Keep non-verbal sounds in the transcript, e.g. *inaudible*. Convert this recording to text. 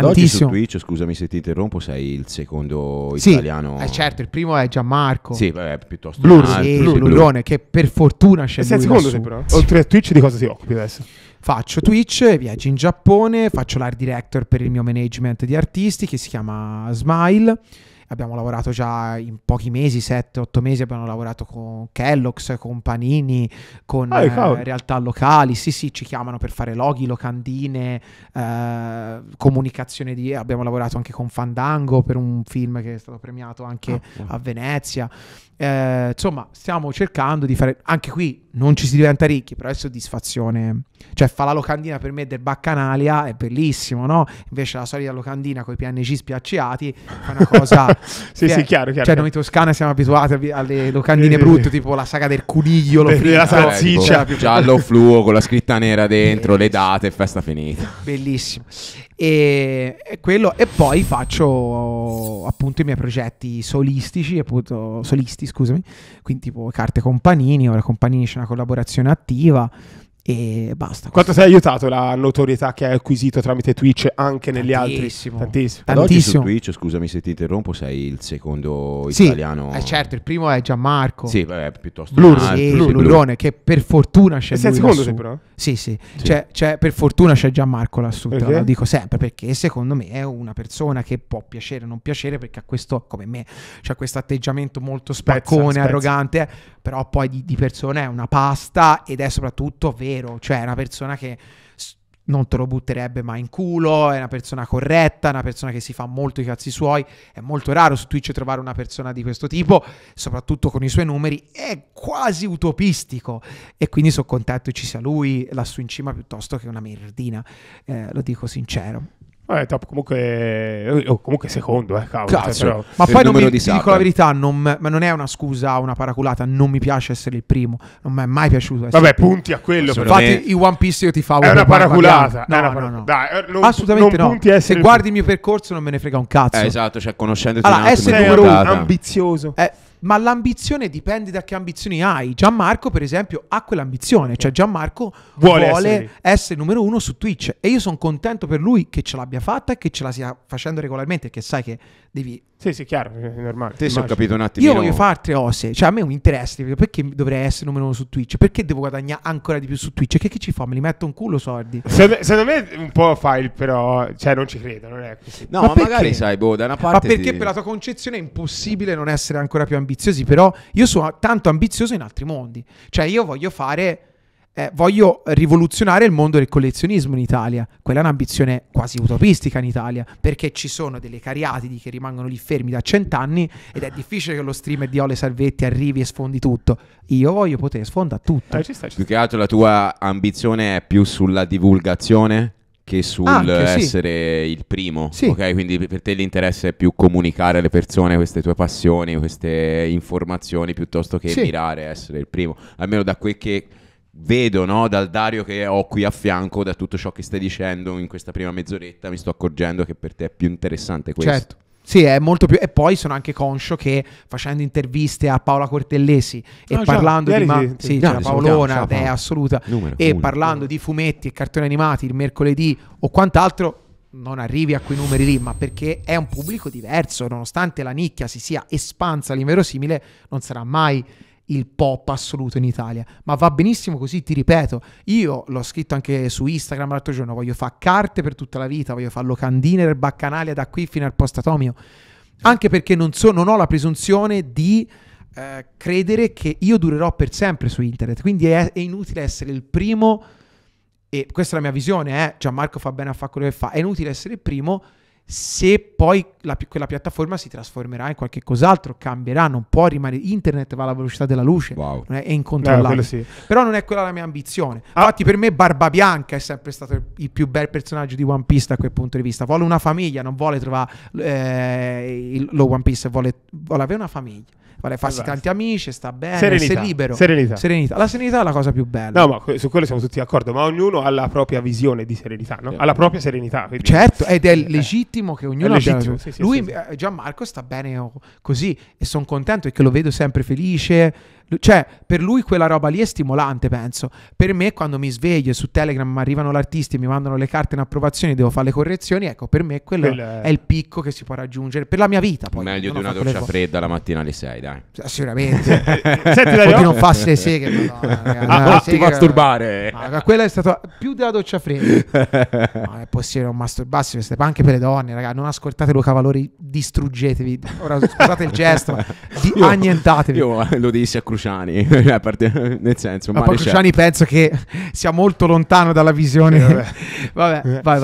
Tantissimo. Ad oggi su Twitch, scusami se ti interrompo, sei il secondo sì, italiano. Eh, certo, il primo è Gianmarco. Sì, beh, piuttosto Blur, sì, Blur. Blurone, che per fortuna scende c'è e lui secondo te però. Oltre a Twitch di cosa ti occupi adesso? Faccio Twitch, viaggio in Giappone, faccio l'art director per il mio management di artisti che si chiama Smile abbiamo lavorato già in pochi mesi, 7-8 mesi, abbiamo lavorato con Kellogg's, con Panini, con ah, eh, realtà locali, sì sì, ci chiamano per fare loghi, locandine, eh, comunicazione di... abbiamo lavorato anche con Fandango per un film che è stato premiato anche ah, a Venezia, eh, insomma stiamo cercando di fare, anche qui non ci si diventa ricchi, però è soddisfazione. Cioè, fa la locandina per me del Baccanalia è bellissimo, no? Invece la solita locandina con i PNG spiacciati è una cosa. *laughs* sì, è, sì, chiaro, chiaro. Cioè, noi in Toscana siamo abituati alle locandine brutte, tipo la saga del coniglio, De, la cioè, salsiccia, eh, giallo fluo con la scritta nera dentro, le date, festa finita. Bellissimo e, e, quello, e poi faccio appunto i miei progetti solistici, appunto, solisti scusami, quindi tipo carte con Panini, ora con Panini c'è una collaborazione attiva, e basta. Quanto ti ha aiutato la notorietà che hai acquisito tramite Twitch anche negli tantissimo, altri? Tantissimo. Tantissimo. oggi su Twitch, scusami se ti interrompo, sei il secondo sì, italiano. Eh certo, il primo è Gianmarco. Sì, beh, piuttosto Blur, sì, Blur, che per fortuna c'è e lui secondo lassù. Sempre, Sì, sì. sì. Cioè, cioè, per fortuna c'è Gianmarco lassù, okay. te lo dico sempre, perché secondo me è una persona che può piacere o non piacere, perché ha questo, come me, c'ha questo atteggiamento molto spaccone, spezza, spezza. arrogante, però poi di, di persona è una pasta ed è soprattutto vero vero, cioè è una persona che non te lo butterebbe mai in culo, è una persona corretta, una persona che si fa molto i cazzi suoi, è molto raro su Twitch trovare una persona di questo tipo, soprattutto con i suoi numeri, è quasi utopistico e quindi sono contento che ci sia lui lassù in cima piuttosto che una merdina, eh, lo dico sincero. Vabbè, eh, top, comunque, oh, comunque secondo, eh, cavolo, cioè, Cazzo. cioè, però... Ma poi non mi, di ti dico la verità, non, ma non è una scusa, una paraculata, non mi piace essere il primo, non mi è mai piaciuto Vabbè, punti a quello. Infatti me... i One Piece io ti fa una paraculata. No, no, no, no. Dai, eh, non, Assolutamente non no. Se guardi il mio percorso non me ne frega un cazzo. Eh, esatto, cioè conoscendo conoscendoti Allora, essere numero uno ambizioso. Eh ma l'ambizione dipende da che ambizioni hai. Gianmarco, per esempio, ha quell'ambizione, cioè Gianmarco vuole, vuole essere. essere. numero uno su Twitch e io sono contento per lui che ce l'abbia fatta e che ce la stia facendo regolarmente, che sai che devi... Sì, sì, chiaro, è normale. Te ho capito un attimo. Io voglio fare altre cose, cioè a me mi interessa, perché dovrei essere numero uno su Twitch? Perché devo guadagnare ancora di più su Twitch? Che, che ci fa? Me li metto un culo soldi. Secondo, secondo me un po' fa il però, cioè non ci credo, non è così. No, ma, ma magari sai, boh, da una parte... Ma perché ti... per la tua concezione è impossibile non essere ancora più ambiziosi, però io sono tanto ambizioso in altri mondi. Cioè io voglio fare eh, voglio rivoluzionare il mondo del collezionismo in Italia. Quella è un'ambizione quasi utopistica in Italia, perché ci sono delle cariatidi che rimangono lì fermi da cent'anni ed è difficile che lo streamer di Ole Salvetti arrivi e sfondi tutto. Io voglio poter sfondare tutto. Eh, ci sta, ci sta. Più che altro la tua ambizione è più sulla divulgazione che sull'essere sì. il primo. Sì. Ok, quindi per te l'interesse è più comunicare alle persone queste tue passioni, queste informazioni piuttosto che sì. mirare a essere il primo. Almeno da quel che vedo no, dal Dario che ho qui a fianco, da tutto ciò che stai dicendo in questa prima mezz'oretta, mi sto accorgendo che per te è più interessante questo. Certo. Sì, è molto più. E poi sono anche conscio che facendo interviste a Paola Cortellesi e no, ah, parlando già, di. Ma- sì, sì, ciao, Paolona, ciao, Paolo. è assoluta. Numero, e uno, parlando uno. di fumetti e cartoni animati il mercoledì o quant'altro non arrivi a quei numeri lì, ma perché è un pubblico diverso, nonostante la nicchia si sia espansa all'inverosimile, non sarà mai il pop assoluto in Italia, ma va benissimo così, ti ripeto, io l'ho scritto anche su Instagram l'altro giorno, voglio fare carte per tutta la vita, voglio fare locandine del baccanalia da qui fino al post atomio, anche perché non, so, non ho la presunzione di eh, credere che io durerò per sempre su internet, quindi è, è inutile essere il primo, e questa è la mia visione, eh, Gianmarco fa bene a fare quello che fa, è inutile essere il primo se poi la, quella piattaforma si trasformerà in qualche cos'altro, cambierà, non può rimanere. Internet va alla velocità della luce, wow. è, è incontrollabile. Eh, sì. Però non è quella la mia ambizione. Ah. Infatti, per me, Barba Bianca è sempre stato il, più bel personaggio di One Piece da quel punto di vista. Vuole una famiglia, non vuole trovare eh, il, lo One Piece, vuole, vuole avere una famiglia vuole farsi esatto. tanti amici, sta bene, serenità, libero. Serenità. serenità. La serenità è la cosa più bella. No, ma su quello siamo tutti d'accordo, ma ognuno ha la propria visione di serenità, no? Certo. ha la propria serenità. Quindi. Certo, ed è eh. legittimo legittimo che ognuno è legittimo, abbia... Sì, sì, Lui, sì, Gianmarco, sta bene così e sono contento e che lo vedo sempre felice cioè, per lui quella roba lì è stimolante, penso. Per me, quando mi sveglio e su Telegram arrivano l'artista e mi mandano le carte in approvazione, devo fare le correzioni. Ecco, per me quello Quella... è il picco che si può raggiungere per la mia vita. Poi, Meglio di una doccia fredda la mattina alle 6, dai. Sicuramente. *laughs* Senti, dai, non farsi le seghe. No, eh, ragazzi, ah, oh, ti masturbare. Ma quella è stata più della doccia fredda. Ma è possibile non masturbarsi, anche per le donne, ragazzi. Non ascoltate Luca Valori, distruggetevi. Ora scusate il gesto, ma di- io, annientatevi. Io lo dissi a Cruciani Cruciani, *laughs* cioè, *laughs* nel senso... Ma poi Cruciani penso che sia molto lontano dalla visione... *laughs* vabbè, vai, vai.